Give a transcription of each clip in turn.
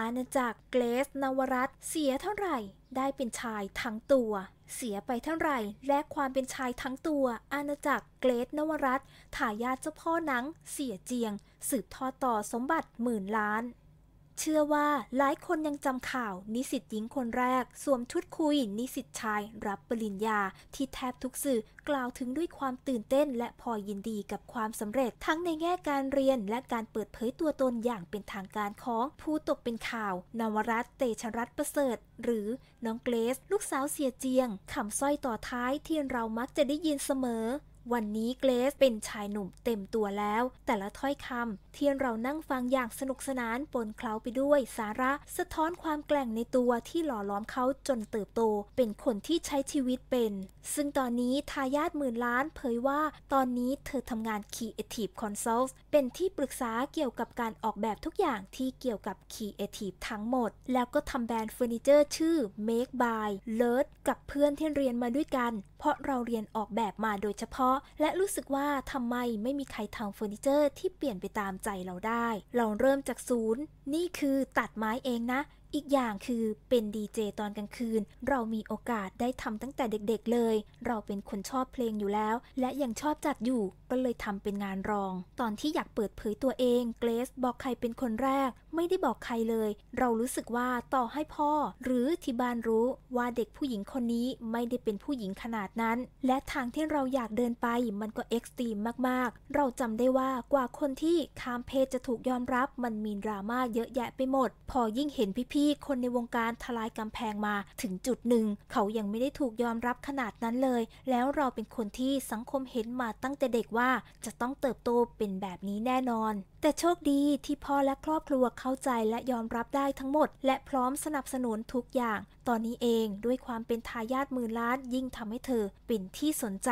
อาณาจักรเกรสนวรัตเสียเท่าไหร่ ได้เป็นชายทั้งตัว เสียไปเท่าไหร่ และความเป็นชายทั้งตัว อาณาจักรเกรสนวรัตทายาทเจ้าพ่อหนัง เสียเจียง สืบทอดต่อสมบัติหมื่นล้านเชื่อว่าหลายคนยังจำข่าวนิสิตหญิงคนแรก สวมชุดคุย นิสิตชาย รับปริญญาที่แทบทุกสื่อกล่าวถึงด้วยความตื่นเต้นและพอยินดีกับความสำเร็จ ทั้งในแง่การเรียนและการเปิดเผยตัวตนอย่างเป็นทางการของ ผู้ตกเป็นข่าว นวรัตเตชรัตประเสริฐ หรือ น้องเกรซลูกสาวเสียเจียงคำสร้อยต่อท้ายที่เรามักจะได้ยินเสมอวันนี้เกรซเป็นชายหนุ่มเต็มตัวแล้ว แต่ละถ้อยคำทียนเรานั่งฟังอย่างสนุกสนานปนเคล้าไปด้วยสาระสะท้อนความแกล่งในตัวที่หล่อล้อมเขาจนเติบโตเป็นคนที่ใช้ชีวิตเป็น ซึ่งตอนนี้ทายาทหมื่นล้านเผยว่า ตอนนี้เธอทำงาน Creative Consult เป็นที่ปรึกษาเกี่ยวกับการออกแบบทุกอย่างที่เกี่ยวกับ Creative ทั้งหมดแล้วก็ทำแบรนด์เฟอร์นิเจอร์ชื่อ Make by l e r t กับเพื่อนที่เรียนมาด้วยกัน เพราะเราเรียนออกแบบมาโดยเฉพาะะและรู้สึกว่าทำไมไม่มีใครทำเฟอร์นิเจอร์ ที่เปลี่ยนไปตามใจเราได้ เราเริ่มจากศูนย์ นี่คือตัดไม้เองนะ อีกอย่างคือเป็นดีเจตอนกลางคืน เรามีโอกาสได้ทำตั้งแต่เด็กๆเลย เราเป็นคนชอบเพลงอยู่แล้ว และยังชอบจัดอยู่ก็เลยทำเป็นงานรอง ตอนที่อยากเปิดเผยตัวเองเกรซบอกใครเป็นคนแรก ไม่ได้บอกใครเลย เรารู้สึกว่าต่อให้พ่อ หรือที่บ้านรู้ว่าเด็กผู้หญิงคนนี้ไม่ได้เป็นผู้หญิงขนาดนั้น และทางที่เราอยากเดินไป มันก็เอ็กซ์ตรีมมากๆ เราจำได้ว่ากว่าคนที่ข้ามเพศจะถูกยอมรับ มันมีดราม่าเยอะแยะไปหมด พอยิ่งเห็นพี่ๆคนในวงการทลายกำแพงมาถึงจุดหนึ่งเขายังไม่ได้ถูกยอมรับขนาดนั้นเลย แล้วเราเป็นคนที่สังคมเห็นมาตั้งแต่เด็กว่าว่าจะต้องเติบโตเป็นแบบนี้แน่นอน แต่โชคดีที่พ่อและครอบครัวเข้าใจและยอมรับได้ทั้งหมด และพร้อมสนับสนุนทุกอย่าง ตอนนี้เองด้วยความเป็นทายาทมือล้านยิ่งทำให้เธอเป็นที่สนใจ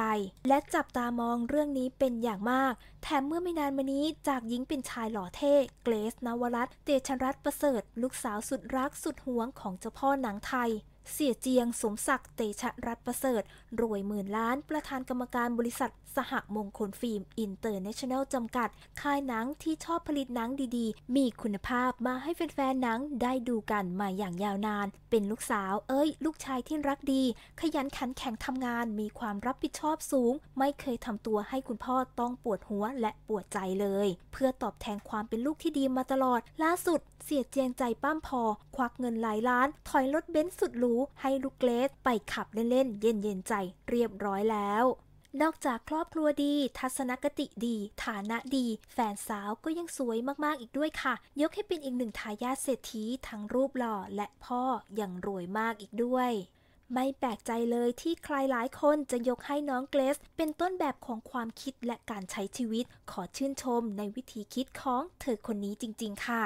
และจับตามองเรื่องนี้เป็นอย่างมาก แถมเมื่อไม่นานมานี้จากหญิงเป็นชายหล่อเท่เกรซนวรัตเตชรัตประเสริฐ ลูกสาวสุดรักสุดหวงของเจ้าพ่อหนังไทยเสียเจียงสมศักดิ์เตชะรัตประเสริฐรวยหมื่นล้าน ประธานกรรมการบริษัทสหมงคลฟิล์มอินเตอร์เนชั่นแนล จำกัดค่ายหนังที่ชอบผลิตหนังดีๆ มีคุณภาพมาให้แฟนๆหนังได้ดูกันมาอย่างยาวนาน เป็นลูกสาวเอ้ย ลูกชายที่รักดี ขยันขันแข็งทำงาน มีความรับผิดชอบสูง ไม่เคยทำตัวให้คุณพ่อต้องปวดหัวและปวดใจเลย เพื่อตอบแทนความเป็นลูกที่ดีมาตลอดล่าสุด เสียเจียงใจป้ามพอควักเงินหลายล้าน ถอยรถเบนซ์สุดหรูู้ให้ลูกเกรไปขับเล่นๆ เย็นๆ ใจเรียบร้อยแล้ว นอกจากครอบครัวดี ทัศนคติดี ฐานะดี แฟนสาวก็ยังสวยมากๆ อีกด้วยค่ะ ยกให้เป็นอีกหนึ่งทายาทเศรษฐีทั้งรูปหล่อและพ่ออยังรวยมากอีกด้วย ไม่แปลกใจเลยที่ใครหลายคนจะยกให้น้องเกรสเป็นต้นแบบของความคิดและการใช้ชีวิตขอชื่นชมในวิธีคิดของเธอคนนี้จริงๆ ค่ะ